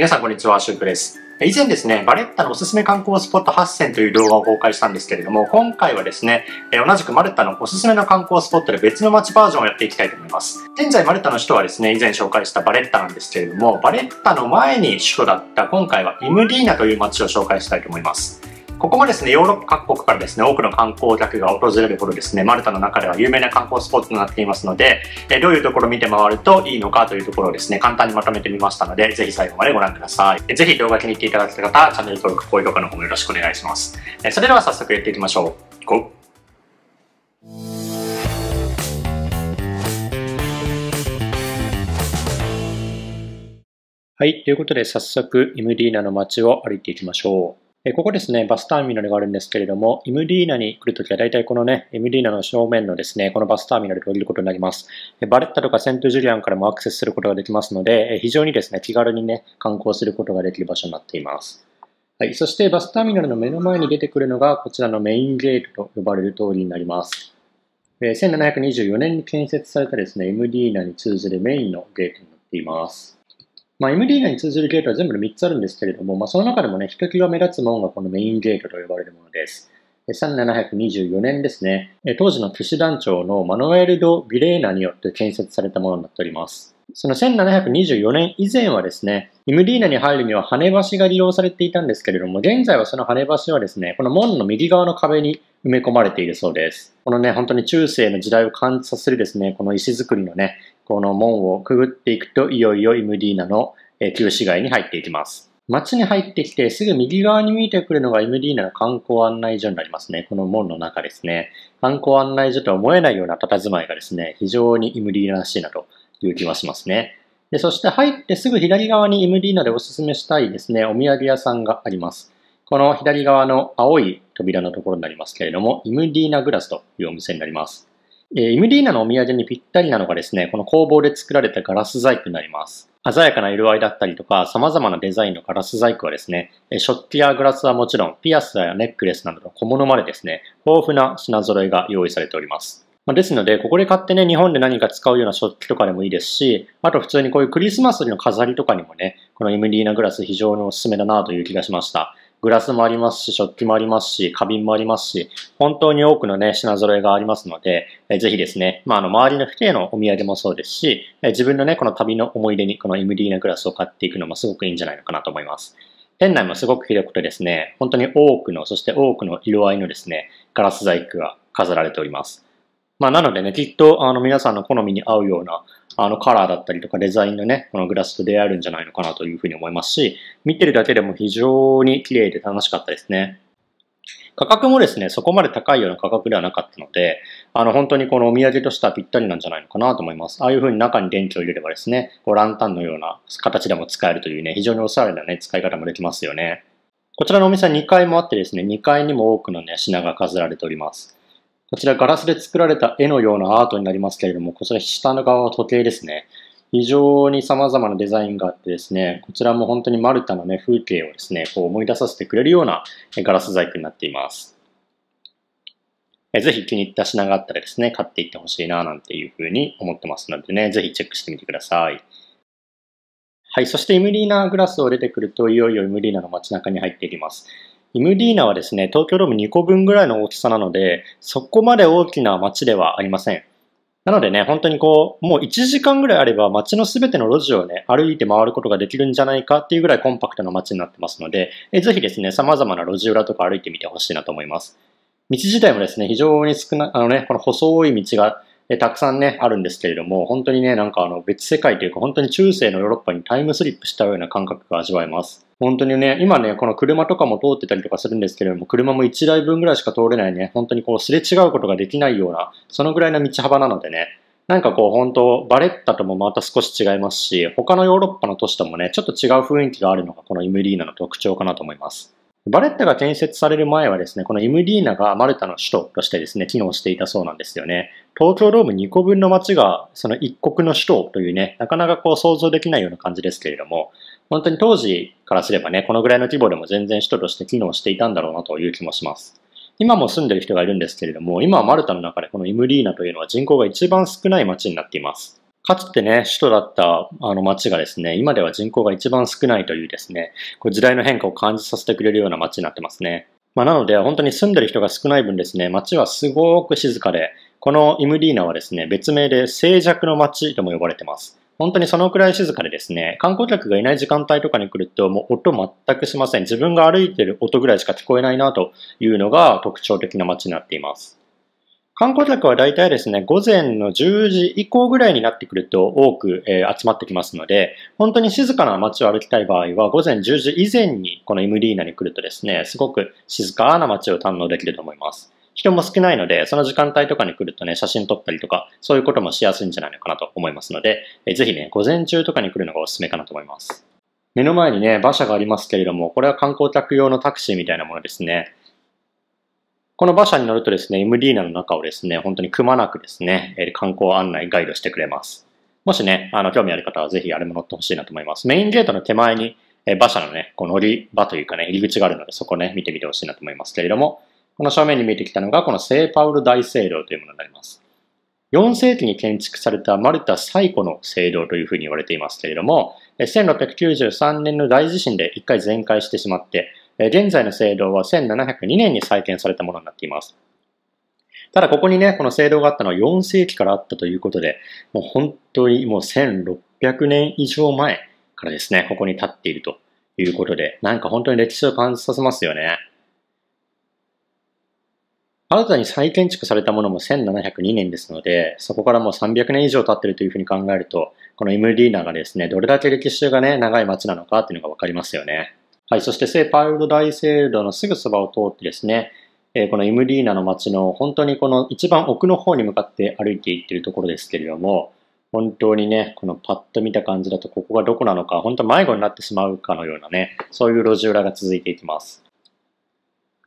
皆さんこんにちは、シュープです。以前ですね、バレッタのおすすめ観光スポット8選という動画を公開したんですけれども、今回はですね、同じくマルタのおすすめの観光スポットで別の街バージョンをやっていきたいと思います。現在マルタの首都はですね、以前紹介したバレッタなんですけれども、バレッタの前に首都だった今回はイムディーナという街を紹介したいと思います。ここもですね、ヨーロッパ各国からですね、多くの観光客が訪れるほどですね、マルタの中では有名な観光スポットとなっていますので、えどういうところを見て回るといいのかというところをですね、簡単にまとめてみましたので、ぜひ最後までご覧ください。ぜひ動画気に入っていただけた方、チャンネル登録、高評価の方もよろしくお願いします。えそれでは早速やっていきましょう。GO! はい。ということで、早速、イムディーナの街を歩いていきましょう。ここですね、バスターミナルがあるんですけれども、イムディーナに来るときは大体このね、イムディーナの正面のですね、このバスターミナルで降りることになります。バレッタとかセントジュリアンからもアクセスすることができますので、非常にですね、気軽にね、観光することができる場所になっています。はい、そしてバスターミナルの目の前に出てくるのが、こちらのメインゲートと呼ばれる通りになります。1724年に建設されたですね、イムディーナに通ずるメインのゲートになっています。まあ、MD 内に通じるゲートは全部で3つあるんですけれども、まあ、その中でもね、ひときわ目立つものがこのメインゲートと呼ばれるものです。1724年ですね、当時の騎士団長のマノエル・ド・ビレーナによって建設されたものになっております。その1724年以前はですね、イムディーナに入るには跳ね橋が利用されていたんですけれども、現在はその跳ね橋はですね、この門の右側の壁に埋め込まれているそうです。このね、本当に中世の時代を感じさせるですね、この石造りのね、この門をくぐっていくと、いよいよイムディーナの旧市街に入っていきます。街に入ってきて、すぐ右側に見えてくるのがイムディーナの観光案内所になりますね。この門の中ですね。観光案内所とは思えないような佇まいがですね、非常にイムディーナらしいなという気はしますね。で、そして入ってすぐ左側にイムディーナでおすすめしたいですね、お土産屋さんがあります。この左側の青い扉のところになりますけれども、イムディーナグラスというお店になります。えイムリーナのお土産にぴったりなのがですね、この工房で作られたガラス細工になります。鮮やかな色合いだったりとか、様々なデザインのガラス細工はですね、食器やグラスはもちろん、ピアスやネックレスなどの小物までですね、豊富な品揃えが用意されております。まですので、ここで買ってね、日本で何か使うような食器とかでもいいですし、あと普通にこういうクリスマスの飾りとかにもね、このイムリーナグラス非常におすすめだなという気がしました。グラスもありますし、食器もありますし、花瓶もありますし、本当に多くのね、品揃えがありますので、えぜひですね、まあ、あの、周りの人へのお土産もそうですし、え自分のね、この旅の思い出にこの MD なグラスを買っていくのもすごくいいんじゃないのかなと思います。店内もすごく広くてですね、本当に多くの、そして多くの色合いのですね、ガラス細工が飾られております。まあ、なのでね、きっと、あの、皆さんの好みに合うような、あのカラーだったりとかデザインのね、このグラスと出会えるんじゃないのかなというふうに思いますし、見てるだけでも非常に綺麗で楽しかったですね。価格もですね、そこまで高いような価格ではなかったので、あの、本当にこのお土産としてはぴったりなんじゃないのかなと思います。ああいう風に中に電池を入れればですね、こうランタンのような形でも使えるというね、非常におしゃれなね、使い方もできますよね。こちらのお店は2階もあってですね、2階にも多くのね、品が飾られております。こちらガラスで作られた絵のようなアートになりますけれども、こちら下の側は時計ですね。非常に様々なデザインがあってですね、こちらも本当にマルタのね、風景をですね、こう思い出させてくれるようなガラス細工になっています。ぜひ気に入った品があったらですね、買っていってほしいななんていうふうに思ってますのでね、ぜひチェックしてみてください。はい、そしてイムリーナグラスを出てくると、いよいよイムリーナの街中に入っていきます。イムディーナはですね、東京ドーム2個分ぐらいの大きさなので、そこまで大きな街ではありません。なのでね、本当にこう、もう1時間ぐらいあれば街のすべての路地をね、歩いて回ることができるんじゃないかっていうぐらいコンパクトな街になってますので、えぜひですね、様々な路地裏とか歩いてみてほしいなと思います。道自体もですね、非常に少なあのね、この細い道がえたくさんね、あるんですけれども、本当にね、なんかあの別世界というか、本当に中世のヨーロッパにタイムスリップしたような感覚が味わえます。本当にね、今ね、この車とかも通ってたりとかするんですけれども、車も1台分ぐらいしか通れないね、本当にこうすれ違うことができないような、そのぐらいの道幅なのでね、なんかこう本当、バレッタともまた少し違いますし、他のヨーロッパの都市ともね、ちょっと違う雰囲気があるのがこのイムリーナの特徴かなと思います。バレッタが建設される前はですね、このイムリーナがマルタの首都としてですね、機能していたそうなんですよね。東京ドーム2個分の街が、その一国の首都というね、なかなかこう想像できないような感じですけれども、本当に当時からすればね、このぐらいの規模でも全然首都として機能していたんだろうなという気もします。今も住んでる人がいるんですけれども、今はマルタの中でこのイムリーナというのは人口が一番少ない街になっています。かつてね、首都だったあの街がですね、今では人口が一番少ないというですね、こう時代の変化を感じさせてくれるような街になってますね。まあ、なので、本当に住んでる人が少ない分ですね、街はすごく静かで、このイムディーナはですね、別名で静寂の街とも呼ばれてます。本当にそのくらい静かでですね、観光客がいない時間帯とかに来ると、もう音全くしません。自分が歩いてる音ぐらいしか聞こえないなというのが特徴的な街になっています。観光客は大体ですね、午前の10時以降ぐらいになってくると多く、えー、集まってきますので、本当に静かな街を歩きたい場合は、午前10時以前にこのイムリーナに来るとですね、すごく静かな街を堪能できると思います。人も少ないので、その時間帯とかに来るとね、写真撮ったりとか、そういうこともしやすいんじゃないのかなと思いますので、えー、ぜひね、午前中とかに来るのがおすすめかなと思います。目の前にね、馬車がありますけれども、これは観光客用のタクシーみたいなものですね。この馬車に乗るとですね、ムリーナの中をですね、本当にくまなくですね、え観光案内ガイドしてくれます。もしね、あの、興味ある方はぜひあれも乗ってほしいなと思います。メインゲートの手前に、え馬車のね、こう乗り場というかね、入り口があるので、そこね、見てみてほしいなと思いますけれども、この正面に見えてきたのが、この聖パウル大聖堂というものになります。4世紀に建築されたマルタ最古の聖堂というふうに言われていますけれども、1693年の大地震で一回全壊してしまって、現在の聖堂は1702年に再建されたものになっています。ただここにね、この聖堂があったのは4世紀からあったということで、もう本当にもう1600年以上前からですね、ここに立っているということで、なんか本当に歴史を感じさせますよね。新たに再建築されたものも1702年ですので、そこからもう300年以上経ってるというふうに考えると、この m ーナがですね、どれだけ歴史がね、長い街なのかっていうのがわかりますよね。はい、そして聖パウロ大聖堂のすぐそばを通ってですね、えー、このイムリーナの街の本当にこの一番奥の方に向かって歩いていってるところですけれども、本当にね、このパッと見た感じだとここがどこなのか、本当迷子になってしまうかのようなね、そういう路地裏が続いていきます。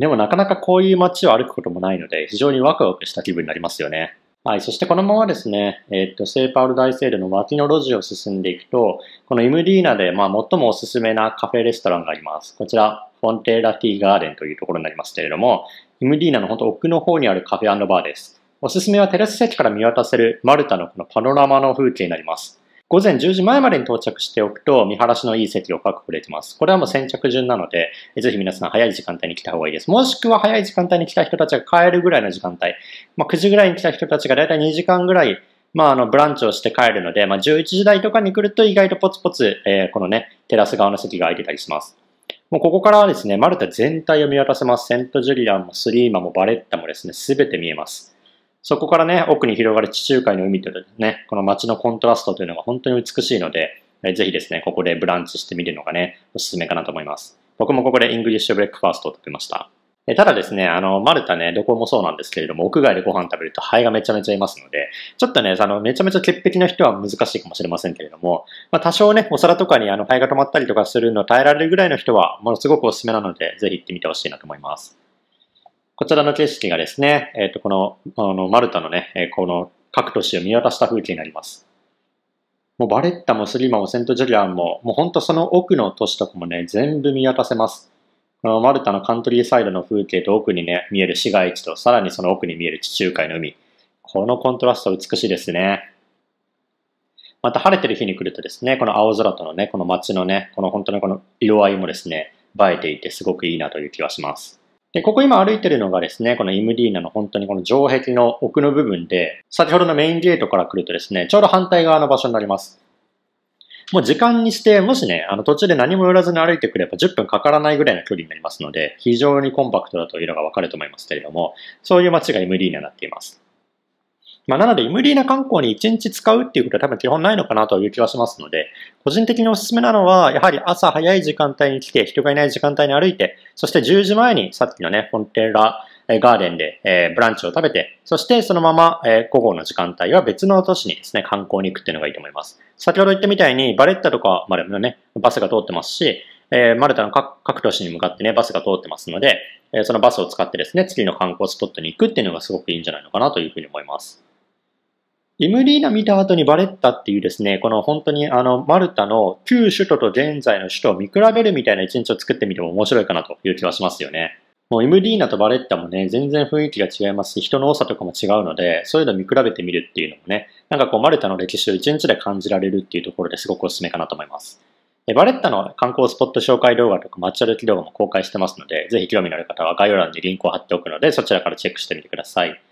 でもなかなかこういう街を歩くこともないので、非常にワクワクした気分になりますよね。はい。そしてこのままですね、えっ、と、セーパウル大聖堂の脇の路地を進んでいくと、このイムディーナで、まあ、最もおすすめなカフェレストランがあります。こちら、フォンテーラティガーデンというところになりますけれども、イムディーナの本当奥の方にあるカフェバーです。おすすめはテラス席から見渡せるマルタのこのパノラマの風景になります。午前10時前までに到着しておくと、見晴らしのいい席を確保できます。これはもう先着順なので、ぜひ皆さん早い時間帯に来た方がいいです。もしくは早い時間帯に来た人たちが帰るぐらいの時間帯、まあ、9時ぐらいに来た人たちがだいたい2時間ぐらい、まあ、あの、ブランチをして帰るので、まあ、11時台とかに来ると意外とポツポツ、えー、このね、テラス側の席が空いてたりします。もうここからはですね、マルタ全体を見渡せます。セントジュリアンもスリーマもバレッタもですね、すべて見えます。そこからね、奥に広がる地中海の海というね、この街のコントラストというのが本当に美しいので、ぜひですね、ここでブランチしてみるのがね、おすすめかなと思います。僕もここでイングリッシュブレックファーストを食べました。ただですね、あの、マルタね、どこもそうなんですけれども、屋外でご飯食べると肺がめちゃめちゃいますので、ちょっとね、あの、めちゃめちゃ潔癖な人は難しいかもしれませんけれども、まあ、多少ね、お皿とかにあの、肺が止まったりとかするの耐えられるぐらいの人は、ものすごくおすすめなので、ぜひ行ってみてほしいなと思います。こちらの景色がですね、えっ、ー、と、この、あの、マルタのね、えこの各都市を見渡した風景になります。もうバレッタもスリマもセントジュリアンも、もうほんとその奥の都市とかもね、全部見渡せます。このマルタのカントリーサイドの風景と奥にね、見える市街地と、さらにその奥に見える地中海の海。このコントラスト美しいですね。また晴れてる日に来るとですね、この青空とのね、この街のね、この本当のこの色合いもですね、映えていてすごくいいなという気はします。で、ここ今歩いてるのがですね、このイムディーナの本当にこの城壁の奥の部分で、先ほどのメインゲートから来るとですね、ちょうど反対側の場所になります。もう時間にして、もしね、あの途中で何も寄らずに歩いてくれば10分かからないぐらいの距離になりますので、非常にコンパクトだというのがわかると思いますけれども、そういう街がイムディーナになっています。まあ、なので、イムリーナ観光に1日使うっていうことは多分基本ないのかなという気がしますので、個人的におすすめなのは、やはり朝早い時間帯に来て、人がいない時間帯に歩いて、そして10時前にさっきのね、フォンテラガーデンで、えー、ブランチを食べて、そしてそのまま、えー、午後の時間帯は別の都市にですね、観光に行くっていうのがいいと思います。先ほど言ったみたいに、バレッタとかまでのね、バスが通ってますし、えー、マルタの各都市に向かってね、バスが通ってますので、えそのバスを使ってですね、次の観光スポットに行くっていうのがすごくいいんじゃないのかなというふうに思います。イムリーナ見た後にバレッタっていうですね、この本当にあの、マルタの旧首都と現在の首都を見比べるみたいな一日を作ってみても面白いかなという気はしますよね。もうイムリーナとバレッタもね、全然雰囲気が違いますし、人の多さとかも違うので、そういうのを見比べてみるっていうのもね、なんかこうマルタの歴史を一日で感じられるっていうところですごくおすすめかなと思います。バレッタの観光スポット紹介動画とか街歩き動画も公開してますので、ぜひ興味のある方は概要欄にリンクを貼っておくので、そちらからチェックしてみてください。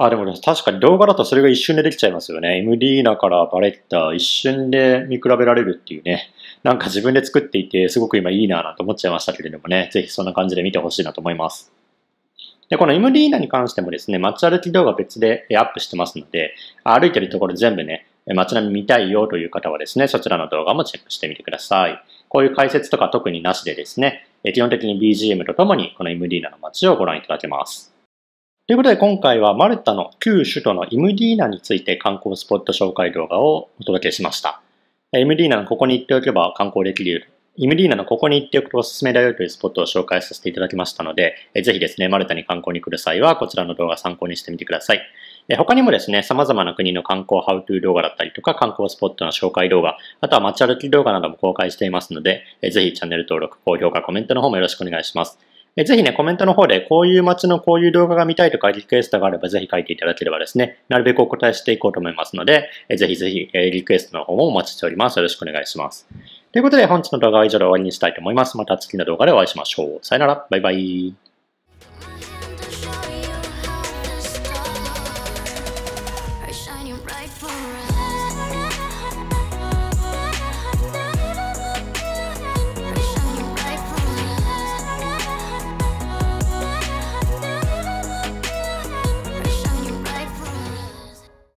あ、でも確かに動画だとそれが一瞬でできちゃいますよね。m d だからバレッタ、一瞬で見比べられるっていうね。なんか自分で作っていて、すごく今いいなぁなんて思っちゃいましたけれどもね。ぜひそんな感じで見てほしいなと思います。で、この m d ナに関してもですね、街歩き動画別でアップしてますので、歩いてるところ全部ね、街並み見たいよという方はですね、そちらの動画もチェックしてみてください。こういう解説とか特になしでですね、基本的に BGM とともにこの m d ナの街をご覧いただけます。ということで今回はマルタの旧首都のイムディーナについて観光スポット紹介動画をお届けしました。イムディーナのここに行っておけば観光できる、イムディーナのここに行っておくとおすすめだよというスポットを紹介させていただきましたので、ぜひですね、マルタに観光に来る際はこちらの動画参考にしてみてください。他にもですね、様々な国の観光ハウトゥー動画だったりとか、観光スポットの紹介動画、あとは街歩き動画なども公開していますので、ぜひチャンネル登録、高評価、コメントの方もよろしくお願いします。えぜひね、コメントの方で、こういう街のこういう動画が見たいとかリクエストがあれば、ぜひ書いていただければですね、なるべくお答えしていこうと思いますので、えぜひぜひ、えリクエストの方もお待ちしております。よろしくお願いします。ということで、本日の動画は以上で終わりにしたいと思います。また次の動画でお会いしましょう。さよなら。バイバイ。